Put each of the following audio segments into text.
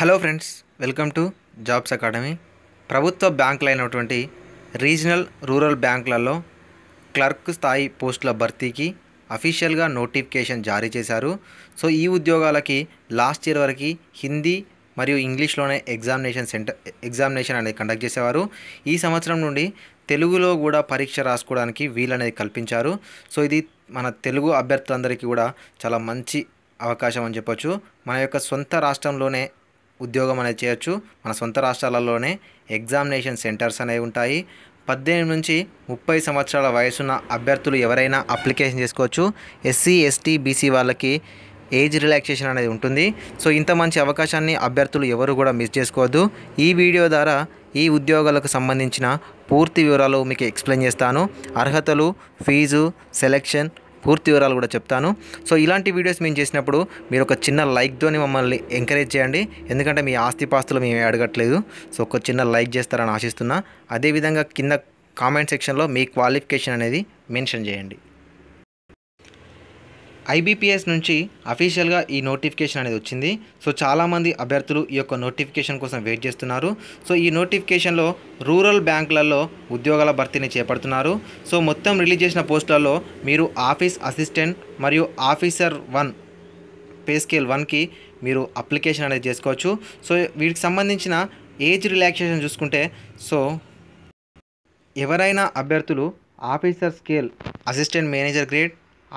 hello friends welcome to jobs academy ప్రభుత్వ బ్యాంకులు అయినటువంటి రీజనల్ రూరల్ బ్యాంకులలో క్లర్క్ స్థాయి పోస్టుల భర్తీకి అఫీషియల్గా నోటిఫికేషన్ జారీ చేశారు సో ఈ ఉద్యోగాలకి లాస్ట్ ఇయర్ వరకు హిందీ మరియు ఇంగ్లీష్లోనే ఎగ్జామినేషన్ సెంటర్ ఎగ్జామినేషన్ అనేది కండక్ట్ చేసేవారు ఈ సంవత్సరం నుండి తెలుగులో కూడా పరీక్ష రాసుకోవడానికి వీలనేది కల్పించారు సో ఇది మన తెలుగు అభ్యర్థులందరికీ కూడా చాలా మంచి అవకాశం అని చెప్పొచ్చు మన యొక్క సొంత రాష్ట్రంలోనే ఉద్యోగం అనేది చేయొచ్చు మన సొంత రాష్ట్రాలలోనే ఎగ్జామినేషన్ సెంటర్స్ అనేవి ఉంటాయి పద్దెనిమిది నుంచి ముప్పై సంవత్సరాల వయసున్న అభ్యర్థులు ఎవరైనా అప్లికేషన్ చేసుకోవచ్చు ఎస్సీ ఎస్టీ బీసీ వాళ్ళకి ఏజ్ రిలాక్సేషన్ అనేది ఉంటుంది సో ఇంత మంచి అవకాశాన్ని అభ్యర్థులు ఎవరు కూడా మిస్ చేసుకోవద్దు ఈ వీడియో ద్వారా ఈ ఉద్యోగాలకు సంబంధించిన పూర్తి వివరాలు మీకు ఎక్స్ప్లెయిన్ చేస్తాను అర్హతలు ఫీజు సెలెక్షన్ పూర్తి వివరాలు కూడా చెప్తాను సో ఇలాంటి వీడియోస్ మేము చేసినప్పుడు మీరు ఒక చిన్న లైక్తోని మమ్మల్ని ఎంకరేజ్ చేయండి ఎందుకంటే మీ ఆస్తిపాస్తులు మేము అడగట్లేదు సో ఒక చిన్న లైక్ చేస్తారని ఆశిస్తున్నా అదేవిధంగా కింద కామెంట్ సెక్షన్లో మీ క్వాలిఫికేషన్ అనేది మెన్షన్ చేయండి ఐబీపీఎస్ నుంచి అఫీషియల్గా ఈ నోటిఫికేషన్ అనేది వచ్చింది సో చాలామంది అభ్యర్థులు ఈ యొక్క నోటిఫికేషన్ కోసం వెయిట్ చేస్తున్నారు సో ఈ నోటిఫికేషన్లో రూరల్ బ్యాంకులలో ఉద్యోగాల భర్తీని చేపడుతున్నారు సో మొత్తం రిలీజ్ చేసిన పోస్టులలో మీరు ఆఫీస్ అసిస్టెంట్ మరియు ఆఫీసర్ వన్ పే స్కేల్ వన్కి మీరు అప్లికేషన్ అనేది చేసుకోవచ్చు సో వీటికి సంబంధించిన ఏజ్ రిలాక్సేషన్ చూసుకుంటే సో ఎవరైనా అభ్యర్థులు officer scale assistant manager grade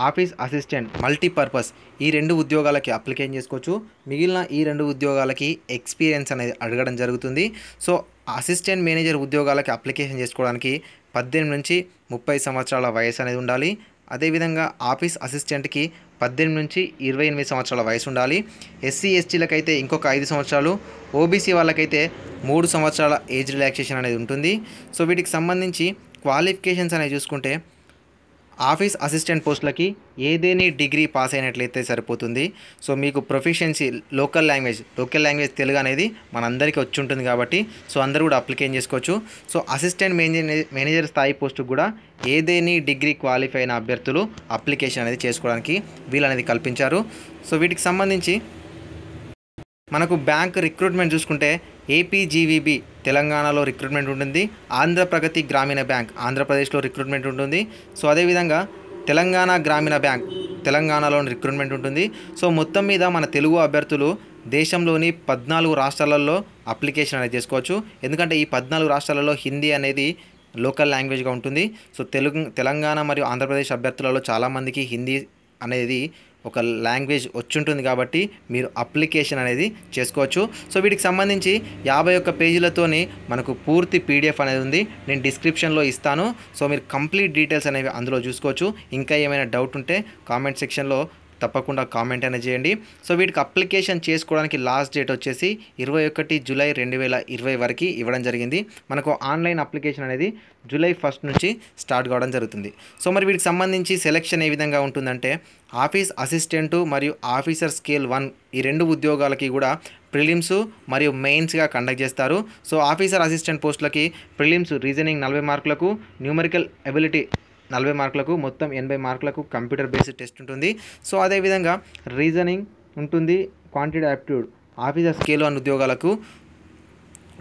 office assistant multipurpose ఈ రెండు ఉద్యోగాలకి అప్లికేషన్ చేసుకోవచ్చు మిగిలిన ఈ రెండు ఉద్యోగాలకి ఎక్స్పీరియన్స్ అనేది అడగడం జరుగుతుంది సో అసిస్టెంట్ మేనేజర్ ఉద్యోగాలకి అప్లికేషన్ చేసుకోవడానికి పద్దెనిమిది నుంచి ముప్పై సంవత్సరాల వయసు అనేది ఉండాలి అదేవిధంగా ఆఫీస్ అసిస్టెంట్కి పద్దెనిమిది నుంచి ఇరవై ఎనిమిది సంవత్సరాల వయసు ఉండాలి ఎస్సీ ఎస్టీలకైతే ఇంకొక ఐదు సంవత్సరాలు ఓబీసీ వాళ్ళకైతే మూడు సంవత్సరాల ఏజ్ రిలాక్సేషన్ అనేది ఉంటుంది సో వీటికి సంబంధించి క్వాలిఫికేషన్స్ అనేవి చూసుకుంటే ఆఫీస్ అసిస్టెంట్ పోస్టులకి ఏదేని డిగ్రీ పాస్ అయినట్లయితే సరిపోతుంది సో మీకు proficiency local language local language Telugu అనేది మనందరికీ వచ్చి ఉంటుంది కాబట్టి సో అందరూ కూడా అప్లికేషన్ చేసుకోవచ్చు సో అసిస్టెంట్ మేనేజర్ స్థాయి పోస్టుకు కూడా ఏదేని డిగ్రీ క్వాలిఫై అయిన అభ్యర్థులు అప్లికేషన్ అనేది చేసుకోవడానికి వీలు అనేది కల్పించారు సో వీటికి సంబంధించి మనకు బ్యాంక్ రిక్రూట్మెంట్ చూసుకుంటే ఏపీజీవీబీ తెలంగాణలో రిక్రూట్మెంట్ ఉంటుంది ఆంధ్రప్రగతి గ్రామీణ బ్యాంక్ ఆంధ్రప్రదేశ్లో రిక్రూట్మెంట్ ఉంటుంది సో అదేవిధంగా తెలంగాణ గ్రామీణ బ్యాంక్ తెలంగాణలోని రిక్రూట్మెంట్ ఉంటుంది సో మొత్తం మీద మన తెలుగు అభ్యర్థులు దేశంలోని పద్నాలుగు రాష్ట్రాలలో అప్లికేషన్ అనేది చేసుకోవచ్చు ఎందుకంటే ఈ పద్నాలుగు రాష్ట్రాలలో హిందీ అనేది లోకల్ లాంగ్వేజ్గా ఉంటుంది సో తెలుగు తెలంగాణ మరియు ఆంధ్రప్రదేశ్ అభ్యర్థులలో చాలామందికి హిందీ అనేది ఒక లాంగ్వేజ్ వచ్చుంటుంది కాబట్టి మీరు అప్లికేషన్ అనేది చేసుకోవచ్చు సో వీటికి సంబంధించి యాభై ఒక్క పేజీలతోని మనకు పూర్తి పీడిఎఫ్ అనేది ఉంది నేను డిస్క్రిప్షన్లో ఇస్తాను సో మీరు కంప్లీట్ డీటెయిల్స్ అనేవి అందులో చూసుకోవచ్చు ఇంకా ఏమైనా డౌట్ ఉంటే కామెంట్ సెక్షన్లో తప్పకుండా కామెంట్ అయినా చేయండి సో వీటికి అప్లికేషన్ చేసుకోవడానికి లాస్ట్ డేట్ వచ్చేసి ఇరవై ఒకటి జూలై రెండు వేల ఇరవై వరకు ఇవ్వడం జరిగింది మనకు ఆన్లైన్ అప్లికేషన్ అనేది జూలై ఫస్ట్ నుంచి స్టార్ట్ కావడం జరుగుతుంది సో మరి వీటికి సంబంధించి సెలెక్షన్ ఏ విధంగా ఉంటుందంటే ఆఫీస్ అసిస్టెంటు మరియు ఆఫీసర్ స్కేల్ వన్ ఈ రెండు ఉద్యోగాలకి కూడా ప్రిలిమ్స్ మరియు మెయిన్స్గా కండక్ట్ చేస్తారు సో ఆఫీసర్ అసిస్టెంట్ పోస్టులకి ప్రిలిమ్స్ రీజనింగ్ నలభై మార్కులకు న్యూమరికల్ ఎబిలిటీ నలభై మార్కులకు మొత్తం ఎనభై మార్కులకు కంప్యూటర్ బేస్డ్ టెస్ట్ ఉంటుంది సో అదేవిధంగా రీజనింగ్ ఉంటుంది క్వాంటిటీ యాప్టిట్యూడ్ ఆఫీసర్ స్కేల్ అనే ఉద్యోగాలకు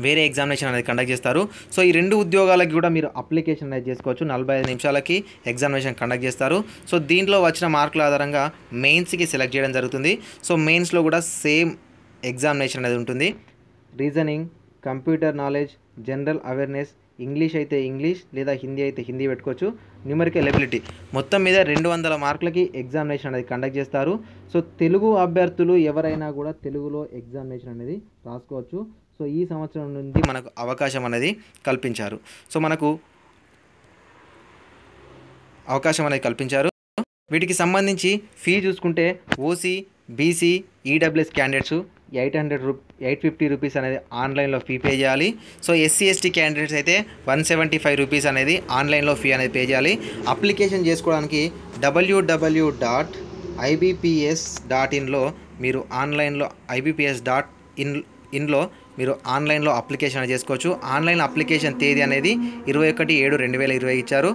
వేరే ఎగ్జామినేషన్ అనేది కండక్ట్ చేస్తారు సో ఈ రెండు ఉద్యోగాలకి కూడా మీరు అప్లికేషన్ అనేది చేసుకోవచ్చు నలభై ఐదు నిమిషాలకి ఎగ్జామినేషన్ కండక్ట్ చేస్తారు సో దీంట్లో వచ్చిన మార్కుల ఆధారంగా మెయిన్స్కి సెలెక్ట్ చేయడం జరుగుతుంది సో మెయిన్స్లో కూడా సేమ్ ఎగ్జామినేషన్ అనేది ఉంటుంది reasoning computer knowledge general awareness English అయితే ఇంగ్లీష్ లేదా హిందీ అయితే హిందీ పెట్టుకోవచ్చు న్యూమరికల్ ఎబిలిటీ మొత్తం మీద రెండు వందల మార్కులకి ఎగ్జామినేషన్ అనేది కండక్ట్ చేస్తారు సో తెలుగు అభ్యర్థులు ఎవరైనా కూడా తెలుగులో ఎగ్జామినేషన్ అనేది రాసుకోవచ్చు సో ఈ సంవత్సరం నుండి మనకు అవకాశం అనేది కల్పించారు సో మనకు అవకాశం అనేది కల్పించారు వీటికి సంబంధించి ఫీ చూసుకుంటే OC BC EWS candidates eight hundred రూ ఎయిట్ ఫిఫ్టీ రూపీస్ అనేది ఆన్లైన్లో ఫీ పే చేయాలి సో ఎస్సీ ఎస్టీ క్యాండిడేట్స్ అయితే వన్ సెవెంటీ ఫైవ్ రూపీస్ అనేది ఆన్లైన్లో ఫీ అనేది పే చేయాలి అప్లికేషన్ చేసుకోవడానికి డబ్ల్యూడబ్ల్యూ డాట్ ఐబీపీఎస్ డాట్ ఇన్లో మీరు ఆన్లైన్లో ఐబీపీఎస్ డాట్ ఇన్ ఇన్లో మీరు ఆన్లైన్లో అప్లికేషన్ చేసుకోవచ్చు ఆన్లైన్ అప్లికేషన్ తేదీ అనేది ఇరవై ఒకటి ఏడు రెండు వేల ఇరవై ఇచ్చారు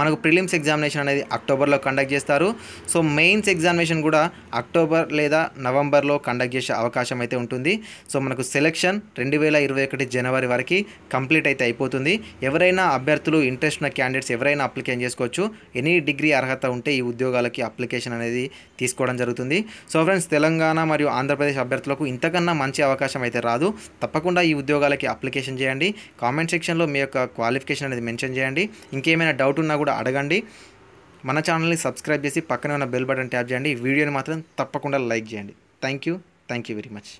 మనకు ప్రిలిమ్స్ ఎగ్జామినేషన్ అనేది అక్టోబర్లో కండక్ట్ చేస్తారు సో మెయిన్స్ ఎగ్జామినేషన్ కూడా అక్టోబర్ లేదా నవంబర్లో కండక్ట్ చేసే అవకాశం అయితే ఉంటుంది సో మనకు సెలెక్షన్ రెండు వేల ఇరవై ఒకటి జనవరి వరకు కంప్లీట్ అయితే అయిపోతుంది ఎవరైనా అభ్యర్థులు ఇంట్రెస్ట్ ఉన్న క్యాండిడేట్స్ ఎవరైనా అప్లికేషన్ చేసుకోవచ్చు ఎనీ డిగ్రీ అర్హత ఉంటే ఈ ఉద్యోగాలకి అప్లికేషన్ అనేది తీసుకోవడం జరుగుతుంది సో ఫ్రెండ్స్ తెలంగాణ మరియు ఆంధ్రప్రదేశ్ అభ్యర్థులకు ఇంతకన్నా మంచి అవకాశం అయితే రాదు తప్పకుండా ఈ ఉద్యోగాలకి అప్లికేషన్ చేయండి కామెంట్ సెక్షన్లో మీ యొక్క క్వాలిఫికేషన్ అనేది మెన్షన్ చేయండి ఇంకేమైనా డౌట్ ఉన్నా కూడా అడగండి మన ఛానల్ని సబ్స్క్రైబ్ చేసి పక్కనే ఉన్న బెల్ బటన్ ట్యాప్ చేయండి వీడియోని మాత్రం తప్పకుండా లైక్ చేయండి thank you thank you very much